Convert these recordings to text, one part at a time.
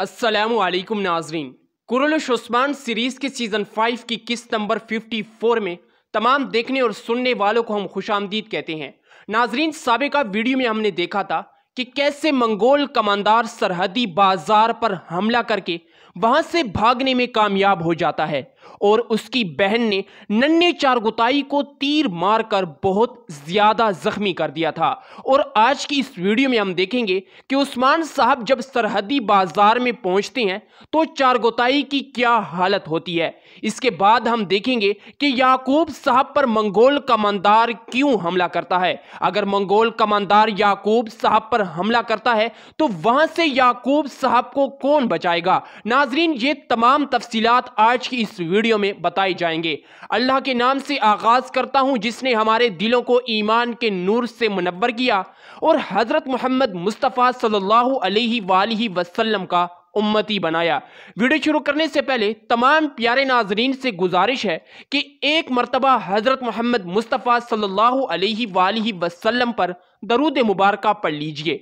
असलकम नाजरीन Kurulus Osman series के सीज़न फाइव की किस्त नंबर फिफ्टी फोर में तमाम देखने और सुनने वालों को हम खुश आमदीद कहते हैं नाजरीन सबका वीडियो में हमने देखा था कि कैसे मंगोल कमांडर सरहदी बाजार पर हमला करके वहां से भागने में कामयाब हो जाता है और उसकी बहन ने नन्हे चारगुताई को तीर मारकर बहुत ज़्यादा ज़ख्मी कर दिया था और आज की इस वीडियो में हम देखेंगे कि उस्मान साहब जब सरहदी बाजार में पहुंचते हैं तो चारगुताई की क्या हालत होती है इसके बाद हम देखेंगे कि याकूब साहब पर मंगोल कमानदार क्यों हमला करता है अगर मंगोल कमानदार याकूब साहब पर हमला करता है तो वहां से याकूब साहब को कौन बचाएगा नाजरीन ये तमाम तफसीलात आज की इस वीडियो वीडियो में बताए जाएंगे अल्लाह के नाम से आगाज़ करता हूँ जिसने हमारे दिलों को ईमान के नूर से मुनवर किया और हज़रत मोहम्मद मुस्तफ़ा सल्लल्लाहु अलैहि वालही वसल्लम का उम्मती बनाया वीडियो शुरू करने से पहले तमाम प्यारे नाजरीन से गुजारिश है कि एक मरतबा हज़रत मोहम्मद मुस्तफ़ा सल्लल्लाहु अलैहि वालही वसल्लम पर दरूद मुबारक पढ़ लीजिए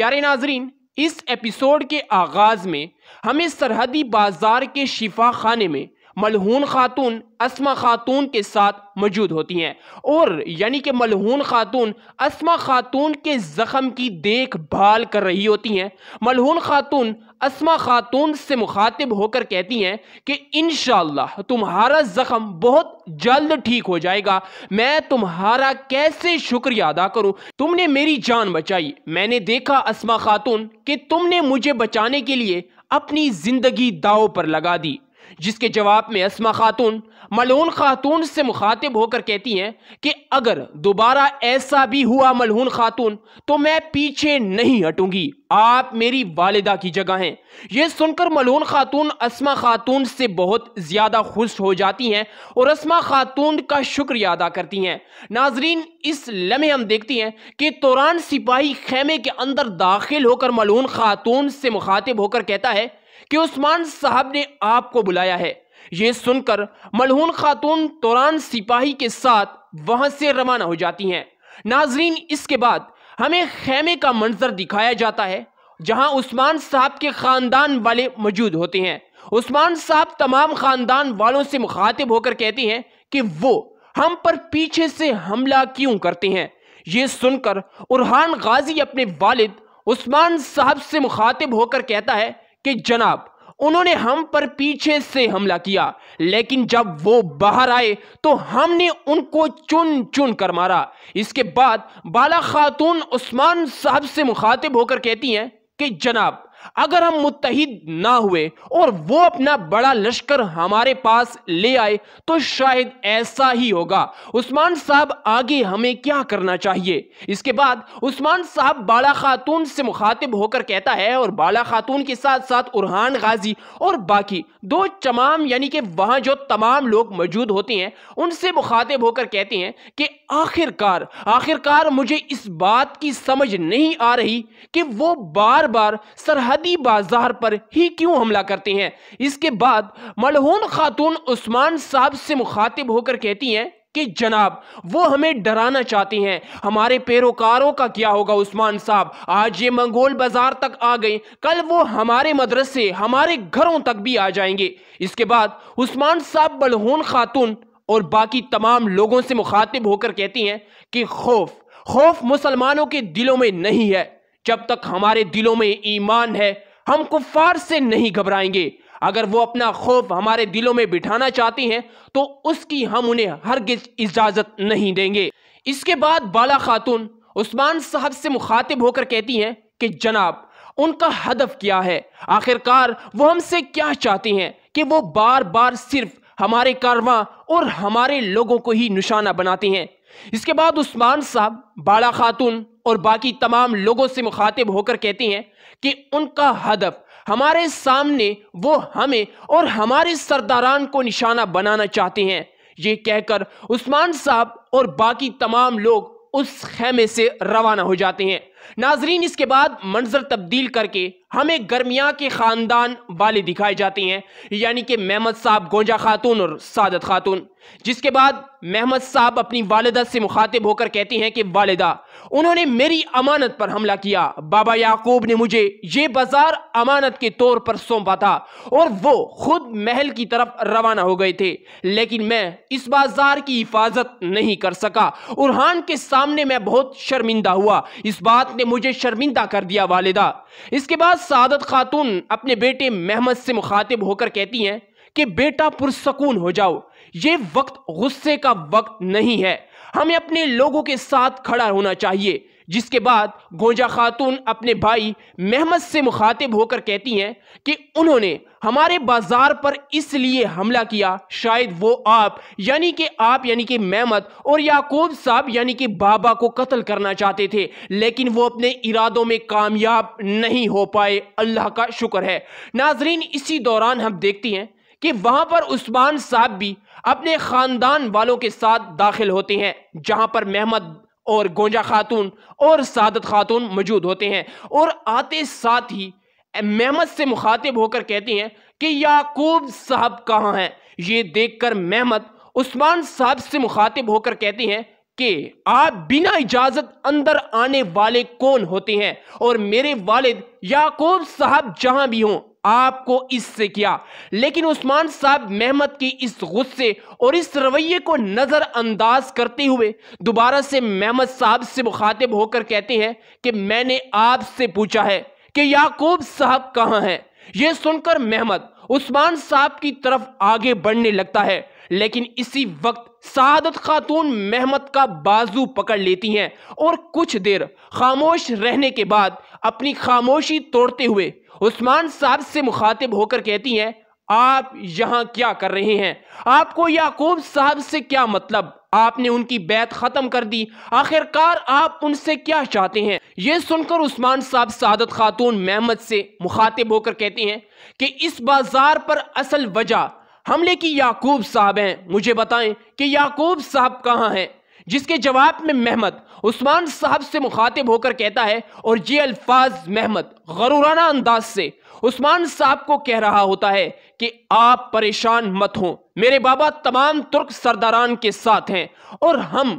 प्यारे नाजरीन इस एपिसोड के आगाज़ में हमें सरहदी बाजार के शिफा खाने में मलहून खातून असमा खातून के साथ मौजूद होती हैं और यानी कि मलहून खातून असमा खातून के जख्म की देखभाल कर रही होती हैं मलहून खातून असमा खातून से मुखातिब होकर कहती हैं कि इन तुम्हारा जख्म बहुत जल्द ठीक हो जाएगा मैं तुम्हारा कैसे शुक्रिया अदा करूं तुमने मेरी जान बचाई मैंने देखा असमा खातून कि तुमने मुझे बचाने के लिए अपनी ज़िंदगी दाव पर लगा दी जिसके जवाब में असमा खातून मलहून खातून से मुखातिब होकर कहती हैं कि अगर दोबारा ऐसा भी हुआ मलहून खातून तो मैं पीछे नहीं हटूंगी आप मेरी वालिदा की जगह हैं यह सुनकर मलहून खातून असमा खातून से बहुत ज़्यादा खुश हो जाती हैं और असमा खातून का शुक्रिया अदा करती हैं नाजरीन इस लम्हे हम देखती हैं कि तुरान सिपाही खेमे के अंदर दाखिल होकर मलहून खातून से मुखातिब होकर कहता है कि उस्मान साहब ने आपको बुलाया है ये सुनकर मलहून खातून तुरान सिपाही के साथ वहां से रवाना हो जाती हैं नाजरीन इसके बाद हमें खेमे का मंजर दिखाया जाता है जहां उस्मान साहब के ख़ानदान वाले मौजूद होते हैं उस्मान साहब तमाम ख़ानदान वालों से मुखातिब होकर कहते हैं कि वो हम पर पीछे से हमला क्यों करते हैं ये सुनकर उरहान गाजी अपने वालिद उस्मान साहब से मुखातिब होकर कहता है कि जनाब उन्होंने हम पर पीछे से हमला किया लेकिन जब वो बाहर आए तो हमने उनको चुन चुन कर मारा इसके बाद बाला खातून उस्मान साहब से मुखातिब होकर कहती हैं कि जनाब अगर हम मुतहिद ना हुए और वो अपना बड़ा लश्कर हमारे पास ले आए तो शायद ऐसा ही होगा उस्मान साहब आगे हमें क्या करना चाहिए इसके बाद उस्मान साहब बाला खातून से मुखातिब होकर कहता है और बाला खातून के साथ साथ उरहान गाजी और बाकी दो चमाम यानी कि वहां जो तमाम लोग मौजूद होते हैं उनसे मुखातिब होकर कहते हैं कि आखिरकार आखिरकार मुझे इस बात की समझ नहीं आ रही कि वो बार बार सरह सरहदी बाजार पर ही क्यों हमला करते हैं इसके बाद मलहून खातून उस्मान साहब से मुखातिब होकर कहती हैं कि जनाब वो हमें डराना चाहती हैं हमारे पैरोकारों का क्या होगा उस्मान साहब आज ये मंगोल बाजार तक आ गए कल वो हमारे मदरसे हमारे घरों तक भी आ जाएंगे इसके बाद उस्मान साहब बलहून खातून और बाकी तमाम लोगों से मुखातिब होकर कहती हैं कि खौफ खौफ मुसलमानों के दिलों में नहीं है जब तक हमारे दिलों में ईमान है हम कुफार से नहीं घबराएंगे अगर वो अपना खौफ हमारे दिलों में बिठाना चाहती हैं तो उसकी हम उन्हें हरगिज इजाज़त नहीं देंगे इसके बाद बाला खातून उस्मान साहब से मुखातिब होकर कहती हैं कि जनाब उनका हदफ क्या है आखिरकार वो हमसे क्या चाहती हैं कि वो बार बार सिर्फ हमारे कारवा और हमारे लोगों को ही निशाना बनाती हैं इसके बाद उस्मान साहब बाला खातून और बाकी तमाम लोगों से मुखातिब होकर कहती हैं कि उनका हदफ हमारे सामने वो हमें और हमारे सरदारान को निशाना बनाना चाहते हैं ये कहकर उस्मान साहब और बाकी तमाम लोग उस खेमे से रवाना हो जाते हैं नाजरीन इसके बाद मंजर तब्दील करके हमें गर्मिया के ख़ानदान वाले दिखाए जाते हैं यानी कि महमद साहब गोंजा खातून और सादत खातून जिसके बाद महमद साहब अपनी वालदा से मुखातिब होकर कहती हैं कि वालदा उन्होंने मेरी अमानत पर हमला किया बाबा याकूब ने मुझे ये बाजार अमानत के तौर पर सौंपा था और वो खुद महल की तरफ रवाना हो गए थे लेकिन मैं इस बाजार की हिफाजत नहीं कर सका उरहान के सामने मैं बहुत शर्मिंदा हुआ इस बात ने मुझे शर्मिंदा कर दिया वालिदा इसके बाद सादत खातून अपने बेटे मेहमद से मुखातिब होकर कहती हैं कि बेटा पुरसकून हो जाओ ये वक्त गुस्से का वक्त नहीं है हमें अपने लोगों के साथ खड़ा होना चाहिए जिसके बाद गोंजा खातून अपने भाई मेहमद से मुखातिब होकर कहती हैं कि उन्होंने हमारे बाजार पर इसलिए हमला किया शायद वो आप यानी कि आप यानी कि मेहमद और याकूब साहब यानी कि बाबा को कत्ल करना चाहते थे लेकिन वो अपने इरादों में कामयाब नहीं हो पाए अल्लाह का शुक्र है नाजरीन इसी दौरान हम देखते हैं कि वहां पर उस्मान साहब भी अपने खानदान वालों के साथ दाखिल होते हैं जहां पर मेहमद और गोंजा खातून और सादत खातून मौजूद होते हैं और आते साथ ही मेहमद से मुखातिब होकर कहती हैं कि याकूब साहब कहाँ हैं ये देखकर मेहमद उस्मान साहब से मुखातिब होकर कहती हैं कि आप बिना इजाजत अंदर आने वाले कौन होते हैं और मेरे वालिद याकूब साहब जहां भी हों आपको इससे किया लेकिन उस्मान साहब मेहमत की इस गुस्से और इस रवैये को नज़रअंदाज करते हुए दोबारा से मेहमत साहब से मुखातिब होकर कहते हैं कि मैंने आपसे पूछा है कि याकूब साहब कहां हैं यह सुनकर मेहमत उस्मान साहब की तरफ आगे बढ़ने लगता है लेकिन इसी वक्त सादत खातून मेहमत का बाजू पकड़ लेती हैं और कुछ देर खामोश रहने के बाद अपनी खामोशी तोड़ते हुए उस्मान साहब से मुखातिब होकर कहती हैं आप यहां क्या कर रहे हैं आपको याकूब साहब से क्या मतलब आपने उनकी बैत खत्म कर दी आखिरकार आप उनसे क्या चाहते हैं यह सुनकर उस्मान साहब सादत खातून मेहमद से मुखातिब होकर कहते हैं कि इस बाजार पर असल वजह हमले की याकूब साहब हैं मुझे बताएं कि याकूब साहब कहाँ हैं जिसके जवाब में महमद उस्मान साहब से मुखातिब होकर कहता है और ये अल्फाज महमद गरूराना अंदाज से उस्मान साहब को कह रहा होता है कि आप परेशान मत हो मेरे बाबा तमाम तुर्क सरदारान के साथ हैं और हम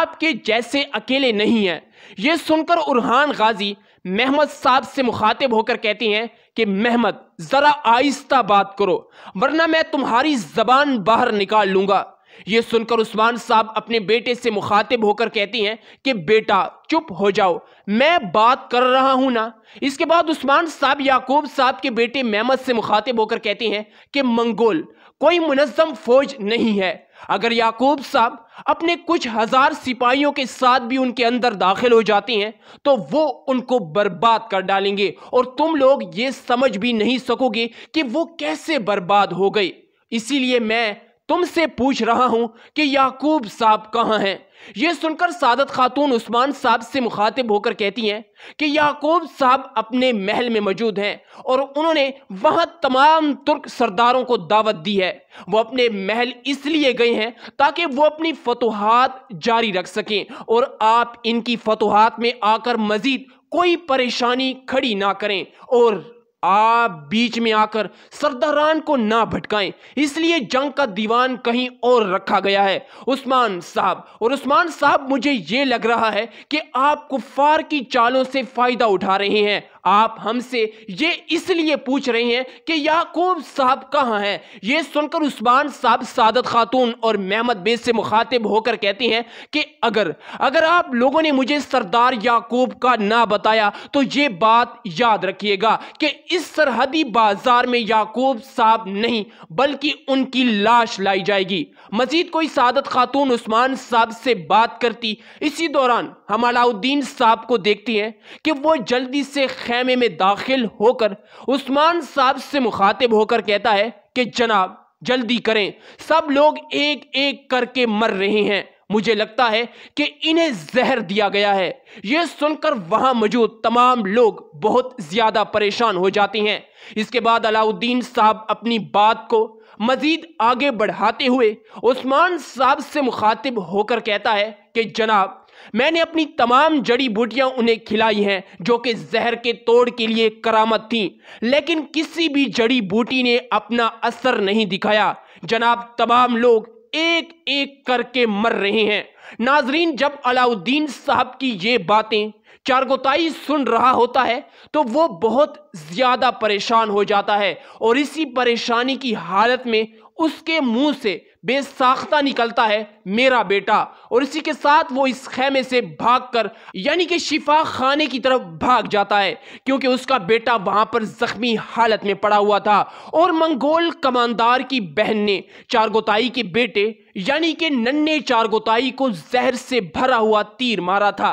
आपके जैसे अकेले नहीं हैं ये सुनकर उरहान गाजी महमद साहब से मुखातिब होकर कहती हैं कि महमद ज़रा आहिस्ता बात करो वरना मैं तुम्हारी ज़बान बाहर निकाल लूंगा ये सुनकर उस्मान साहब अपने बेटे से मुखातिब होकर कहती हैं कि बेटा चुप हो जाओ मैं बात कर रहा हूं ना इसके बाद उस्मान साहब याकूब साहब के बेटे मेहमद से मुखातिब होकर कहती हैं कि मंगोल कोई मुनज़म फौज नहीं है अगर याकूब साहब अपने कुछ हज़ार सिपाहियों के साथ भी उनके अंदर दाखिल हो जाते हैं तो वो उनको बर्बाद कर डालेंगे और तुम लोग ये समझ भी नहीं सकोगे कि वो कैसे बर्बाद हो गई इसीलिए मैं तुमसे पूछ रहा हूं कि याकूब साहब कहां हैं यह सुनकर सादत खातून उस्मान साहब से मुखातिब होकर कहती हैं कि याकूब साहब अपने महल में मौजूद हैं और उन्होंने वहां तमाम तुर्क सरदारों को दावत दी है वो अपने महल इसलिए गए हैं ताकि वो अपनी फतुहात जारी रख सकें और आप इनकी फतुहात में आकर मजीद कोई परेशानी खड़ी ना करें और आप बीच में आकर सरदारान को ना भटकाएं इसलिए जंग का दीवान कहीं और रखा गया है उस्मान साहब और उस्मान साहब मुझे ये लग रहा है कि आप कुफार की चालों से फ़ायदा उठा रहे हैं आप हमसे ये इसलिए पूछ रहे हैं कि याकूब साहब कहाँ हैं ये सुनकर उस्मान साहब सादत खातून और महमद बेग से मुखातिब होकर कहती हैं कि अगर अगर आप लोगों ने मुझे सरदार याकूब का ना बताया तो ये बात याद रखिएगा कि इस सरहदी बाजार में याकूब साहब नहीं बल्कि उनकी लाश लाई जाएगी मजीद कोई सादत खातून उस्मान साहब से बात करती इसी दौरान हम अलाउद्दीन साहब को देखती हैं कि वो जल्दी से खेमे में दाखिल होकर उस्मान साहब से मुखातिब होकर कहता है कि जनाब जल्दी करें सब लोग एक एक करके मर रहे हैं मुझे लगता है कि इन्हें जहर दिया गया है यह सुनकर वहां मौजूद तमाम लोग बहुत ज्यादा परेशान हो जाते हैं इसके बाद अलाउद्दीन साहब अपनी बात को मजीद आगे बढ़ाते हुए उस्मान साहब से मुखातिब होकर कहता है कि जनाब मैंने अपनी तमाम जड़ी बूटियां उन्हें खिलाई हैं जो कि जहर के तोड़ के लिए करामत थीं लेकिन किसी भी जड़ी बूटी ने अपना असर नहीं दिखाया जनाब तमाम लोग एक एक करके मर रहे हैं नाजरीन जब अलाउद्दीन साहब की ये बातें चारगोताई सुन रहा होता है तो वो बहुत ज़्यादा परेशान हो जाता है और इसी परेशानी की हालत में उसके मुंह से बेसाख्ता निकलता है मेरा बेटा और इसी के साथ वो इस खेमे से भागकर यानी कि शिफा खाने की तरफ भाग जाता है क्योंकि उसका बेटा वहां पर जख्मी हालत में पड़ा हुआ था और मंगोल कमानदार की बहन ने चारगोताई के बेटे यानी कि नन्हे चारगोताई को जहर से भरा हुआ तीर मारा था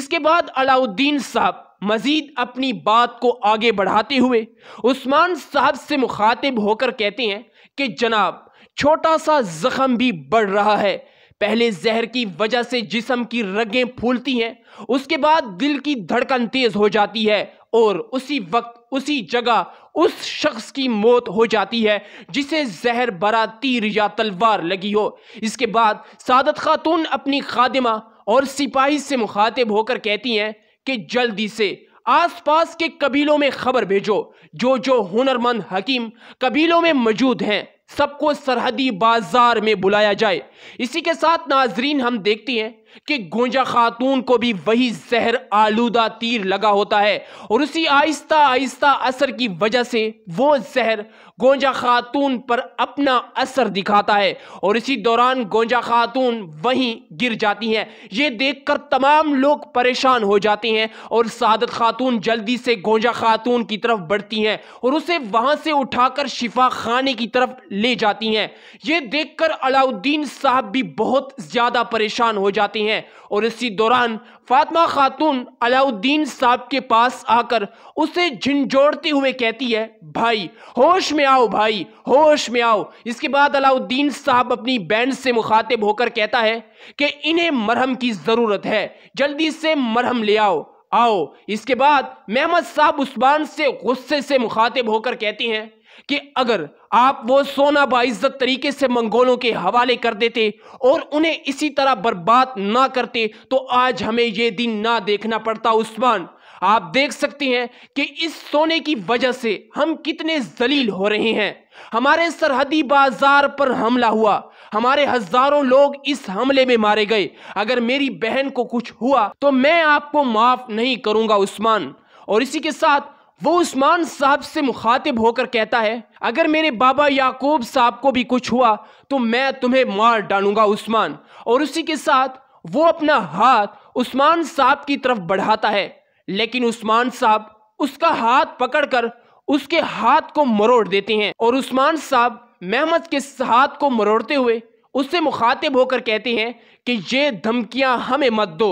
इसके बाद अलाउद्दीन साहब मजीद अपनी बात को आगे बढ़ाते हुए उस्मान साहब से मुखातिब होकर कहते हैं कि जनाब छोटा सा जख्म भी बढ़ रहा है पहले जहर की वजह से जिसम की रगें फूलती हैं उसके बाद दिल की धड़कन तेज हो जाती है और उसी वक्त उसी जगह उस शख्स की मौत हो जाती है जिसे जहर भरा तीर या तलवार लगी हो इसके बाद सादत खातून अपनी खादिमा और सिपाही से मुखातिब होकर कहती हैं कि जल्दी से आसपास के कबीलों में खबर भेजो जो जो हुनरमंद हकीम कबीलों में मौजूद हैं सबको सरहदी बाजार में बुलाया जाए इसी के साथ नाजरीन हम देखते हैं कि गुंजा खातून को भी वही जहर आलूदा तीर लगा होता है और उसी आहिस्ता आहिस्ता असर की वजह से वो जहर गोंजा खातून पर अपना असर दिखाता है और इसी दौरान गोंजा खातून वहीं गिर जाती हैं ये देखकर तमाम लोग परेशान हो जाते हैं और सादत खातून जल्दी से गोंजा खातून की तरफ बढ़ती हैं और उसे वहां से उठाकर शिफा खाने की तरफ ले जाती हैं ये देखकर अलाउद्दीन साहब भी बहुत ज़्यादा परेशान हो जाते जाती हैं और इसी दौरान फातमा खातून अलाउद्दीन साहब के पास आकर उसे झिंझोड़ते हुए कहती है भाई होश में आओ भाई होश में आओ इसके बाद अलाउद्दीन साहब अपनी बैंड से मुखातिब होकर कहता है कि इन्हें मरहम की ज़रूरत है जल्दी से मरहम ले आओ आओ इसके बाद मेहमद साहब उस्मान से गुस्से से मुखातिब होकर कहती हैं कि अगर आप वो सोना बाइज्जत तरीके से मंगोलों के हवाले कर देते और उन्हें इसी तरह बर्बाद ना करते तो आज हमें ये दिन ना देखना पड़ता उस्मान आप देख सकते हैं कि इस सोने की वजह से हम कितने जलील हो रहे हैं हमारे सरहदी बाजार पर हमला हुआ हमारे हजारों लोग इस हमले में मारे गए अगर मेरी बहन को कुछ हुआ तो मैं आपको माफ नहीं करूंगा उस्मान और इसी के साथ वो उस्मान साहब से मुखातिब होकर कहता है अगर मेरे बाबा याकूब साहब को भी कुछ हुआ तो मैं तुम्हें मार डालूंगा उस्मान और उसी के साथ वो अपना हाथ उस्मान साहब की तरफ बढ़ाता है लेकिन उस्मान साहब उसका हाथ पकड़कर उसके हाथ को मरोड़ देते हैं और उस्मान साहब मेहमद के हाथ को मरोड़ते हुए उससे मुखातिब होकर कहते हैं कि ये धमकियां हमें मत दो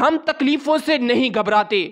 हम तकलीफ़ों से नहीं घबराते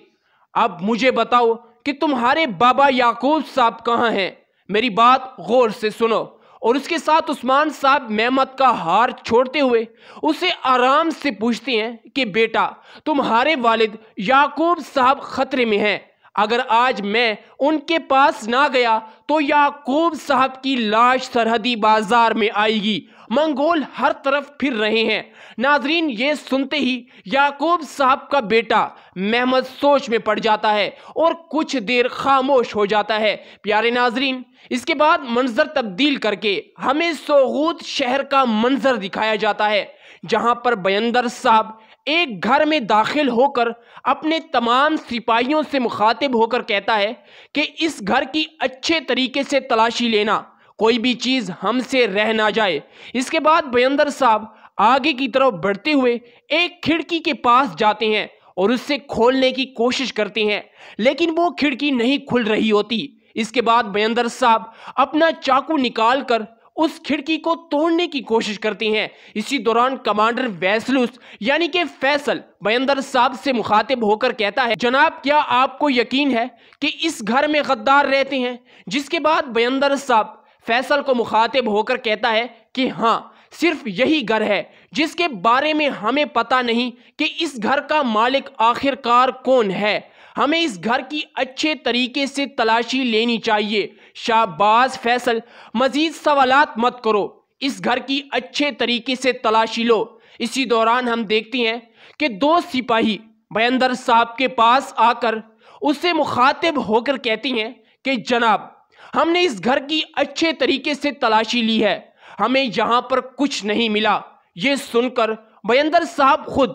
अब मुझे बताओ कि तुम्हारे बाबा याकूब साहब कहाँ हैं मेरी बात गौर से सुनो और उसके साथ उस्मान साहब मेहमत का हार छोड़ते हुए उसे आराम से पूछते हैं कि बेटा तुम्हारे वालिद याकूब साहब ख़तरे में हैं अगर आज मैं उनके पास ना गया तो याकूब साहब की लाश सरहदी बाजार में आएगी मंगोल हर तरफ फिर रहे हैं नाजरीन ये सुनते ही याकूब साहब का बेटा महमद सोच में पड़ जाता है और कुछ देर खामोश हो जाता है प्यारे नाजरीन इसके बाद मंजर तब्दील करके हमें सोगूत शहर का मंजर दिखाया जाता है जहां पर बयंदर साहब एक घर में दाखिल होकर अपने तमाम सिपाहियों से मुखातिब होकर कहता है कि इस घर की अच्छे तरीके से तलाशी लेना कोई भी चीज़ हमसे रह ना जाए इसके बाद बयंदर साहब आगे की तरफ बढ़ते हुए एक खिड़की के पास जाते हैं और उससे खोलने की कोशिश करते हैं लेकिन वो खिड़की नहीं खुल रही होती इसके बाद बयंदर साहब अपना चाकू निकाल कर उस खिड़की को तोड़ने की कोशिश करते हैं इसी दौरान कमांडर वैसलुस यानी कि फैसल बयंदर साहब से मुखातिब होकर कहता है जनाब क्या आपको यकीन है कि इस घर में गद्दार रहते हैं जिसके बाद बयंदर साहब फैसल को मुखातिब होकर कहता है कि हाँ सिर्फ यही घर है जिसके बारे में हमें पता नहीं कि इस घर का मालिक आखिरकार कौन है हमें इस घर की अच्छे तरीके से तलाशी लेनी चाहिए शाहबाज फैसल मजीद सवाल मत करो इस घर की अच्छे तरीके से तलाशी लो इसी दौरान हम देखते हैं कि दो सिपाही बयंदर साहब के पास आकर उससे मुखातिब होकर कहती हैं कि जनाब हमने इस घर की अच्छे तरीके से तलाशी ली है हमें यहाँ पर कुछ नहीं मिला ये सुनकर बयंदर साहब खुद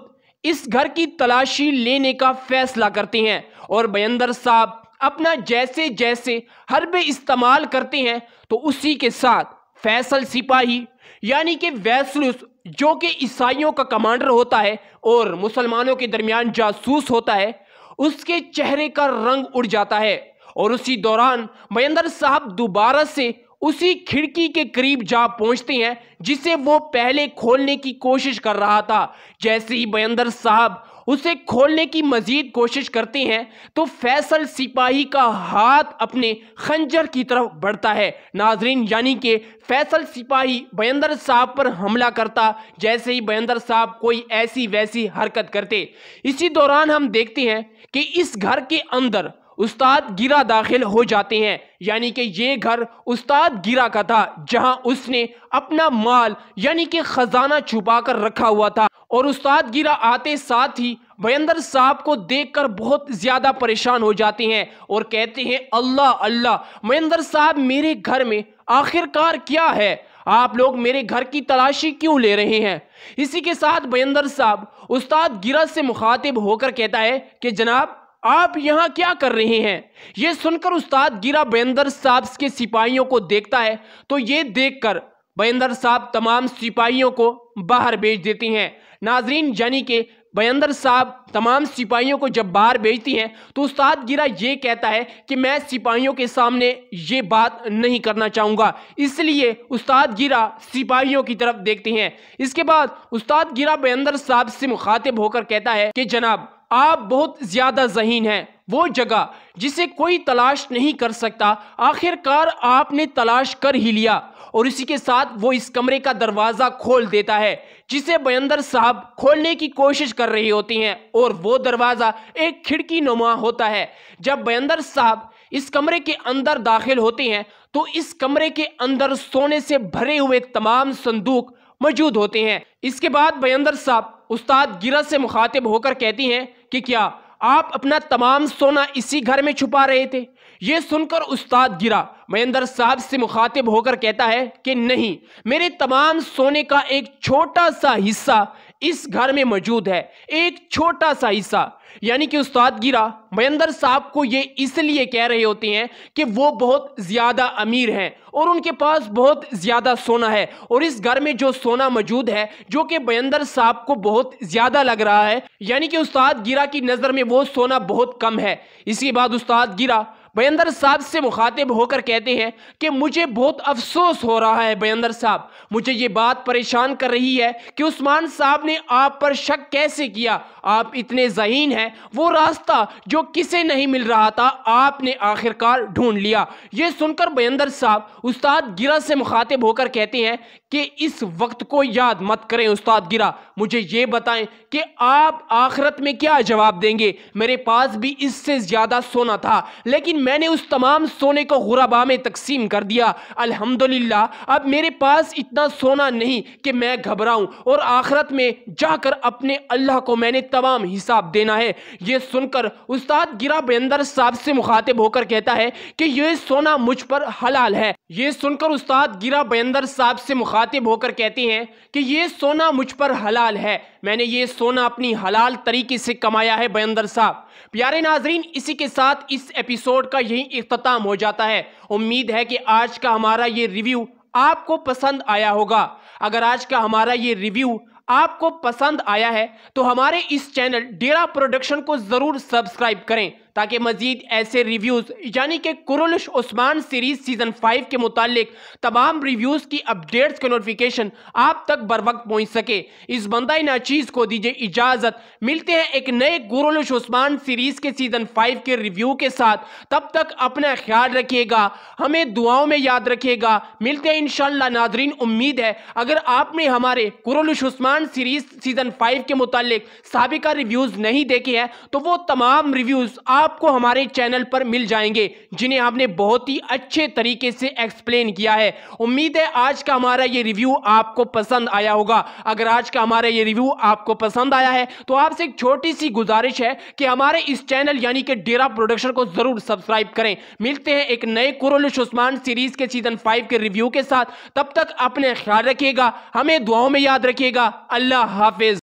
इस घर की तलाशी लेने का फैसला करते हैं और बयंदर साहब अपना जैसे जैसे हरबे इस्तेमाल करते हैं तो उसी के साथ फैसल सिपाही यानी कि वैसलुस जो कि ईसाइयों का कमांडर होता है और मुसलमानों के दरमियान जासूस होता है उसके चेहरे का रंग उड़ जाता है और उसी दौरान महेंद्र साहब दोबारा से उसी खिड़की के करीब जा पहुंचते हैं जिसे वो पहले खोलने की कोशिश कर रहा था जैसे ही मयंदर साहब उसे खोलने की मजीद कोशिश करते हैं तो फैसल सिपाही का हाथ अपने खंजर की तरफ बढ़ता है नाजरीन यानी कि फैसल सिपाही बयंदर साहब पर हमला करता जैसे ही बयंदर साहब कोई ऐसी वैसी हरकत करते इसी दौरान हम देखते हैं कि इस घर के अंदर उस्ताद गिरा दाखिल हो जाते हैं यानी कि ये घर उस्ताद गिरा का था जहां उसने अपना माल यानी कि खजाना छुपा कर रखा हुआ था और उस्ताद गिरा आते साथ ही भयंदर साहब को देखकर बहुत ज़्यादा परेशान हो जाते हैं और कहते हैं अल्लाह अल्लाह भयंदर साहब मेरे घर में आखिरकार क्या है आप लोग मेरे घर की तलाशी क्यों ले रहे हैं इसी के साथ भयंदर साहब उस्ताद गिरा से मुखातिब होकर कहता है कि जनाब आप यहां क्या कर रहे हैं यह सुनकर उस्ताद गिरा बेंदर साहब के सिपाहियों को देखता है तो ये देखकर बयंदर साहब तमाम सिपाहियों को बाहर भेज देती हैं नाजरीन यानी कि बयंदर साहब तमाम सिपाहियों को जब बाहर भेजती हैं तो उस्ताद गिरा ये कहता है कि मैं सिपाहियों के सामने ये बात नहीं करना चाहूँगा इसलिए उस्ताद गिरा सिपाहियों की तरफ देखती हैं इसके बाद उस्ताद गिरा बयंदर साहब से मुखातिब होकर कहता है कि जनाब आप बहुत ज़्यादा जहीन हैं वो जगह जिसे कोई तलाश नहीं कर सकता आखिरकार आपने तलाश कर ही लिया और इसी के साथ वो इस कमरे का दरवाज़ा खोल देता है जिसे बयंदर साहब खोलने की कोशिश कर रही होती हैं और वो दरवाज़ा एक खिड़की नुमा होता है जब बयंदर साहब इस कमरे के अंदर दाखिल होते हैं तो इस कमरे के अंदर सोने से भरे हुए तमाम संदूक मौजूद होते हैं इसके बाद बयंदर साहब उस्ताद गिरा से मुखातिब होकर कहती हैं कि क्या आप अपना तमाम सोना इसी घर में छुपा रहे थे ये सुनकर उस्ताद गिरा महेंद्र साहब से मुखातिब होकर कहता है कि नहीं मेरे तमाम सोने का एक छोटा सा हिस्सा इस घर में मौजूद है एक छोटा सा हिस्सा यानी कि उस्ताद गिरा मयंदर साहब को ये इसलिए कह रहे होते हैं कि वो बहुत ज़्यादा अमीर हैं और उनके पास बहुत ज़्यादा सोना है और इस घर में जो सोना मौजूद है जो कि मयंदर साहब को बहुत ज़्यादा लग रहा है यानी कि उस्ताद गिरा की नज़र में वो सोना बहुत कम है इसके बाद उस्ताद गिरा बयंदर साहब से मुखातिब होकर कहते हैं कि मुझे बहुत अफसोस हो रहा है बयंदर साहब मुझे ये बात परेशान कर रही है कि उस्मान साहब ने आप पर शक कैसे किया आप इतने जहीन हैं वो रास्ता जो किसे नहीं मिल रहा था आपने आखिरकार ढूंढ लिया ये सुनकर बयंदर साहब उस्ताद गिरा से मुखातिब होकर कहते हैं कि इस वक्त को याद मत करें उस्ताद गिरा मुझे ये बताएं कि आप आखिरत में क्या जवाब देंगे मेरे पास भी इससे ज़्यादा सोना था लेकिन मैंने उस तमाम सोने को गुराबा में तकसीम कर दिया अल्हम्दुलिल्लाह अब मेरे पास इतना सोना नहीं कि मैं घबराऊं और आखरत में जाकर अपने अल्लाह को मैंने तमाम हिसाब देना है यह सुनकर उस्ताद गिरा बेंदर साहब से मुखातिब होकर कहता है कि यह सोना मुझ पर हलाल है यह सुनकर उस्ताद गिरा बेंदर साहब से मुखातिब होकर कहते हैं कि यह सोना मुझ पर हलाल है मैंने ये सोना अपनी हलाल तरीके से कमाया है बयंदर साहब प्यारे नाजरीन इसी के साथ इस एपिसोड का यही इख्ताम हो जाता है उम्मीद है कि आज का हमारा ये रिव्यू आपको पसंद आया होगा अगर आज का हमारा ये रिव्यू आपको पसंद आया है तो हमारे इस चैनल डेरा प्रोडक्शन को ज़रूर सब्सक्राइब करें ताकि मजीद ऐसे रिव्यूज़ यानी कि Kurulus Osman series season five के मुतालिक तमाम रिव्यूज़ की अपडेट्स के नोटिफिकेशन आप तक बर वक्त पहुँच सके इस बंदा चीज़ को दीजिए इजाज़त मिलते हैं एक नए कुरलश उस्मान सीरीज़ के सीज़न फाइव के रिव्यू के साथ तब तक अपना ख्याल रखिएगा हमें दुआओं में याद रखिएगा मिलते हैं इन नाजरीन उम्मीद है अगर आपने हमारे Kurulus Osman series season five के मुतालिक सबका रिव्यूज़ नहीं देखे हैं तो वो तमाम रिव्यूज़ आप आपको हमारे चैनल पर मिल जाएंगे जिन्हें हमने बहुत ही अच्छे तरीके से एक्सप्लेन किया है उम्मीद है आज का हमारा ये रिव्यू आपको पसंद आया होगा अगर आज का हमारा ये रिव्यू आपको पसंद आया है तो आपसे एक छोटी सी गुजारिश है कि हमारे इस चैनल यानी कि डेरा प्रोडक्शन को जरूर सब्सक्राइब करें मिलते हैं एक नए कुरलिश उस्मान सीरीज के सीजन फाइव के रिव्यू के साथ तब तक अपने ख्याल रखिएगा हमें दुआओं में याद रखिएगा अल्लाह हाफिज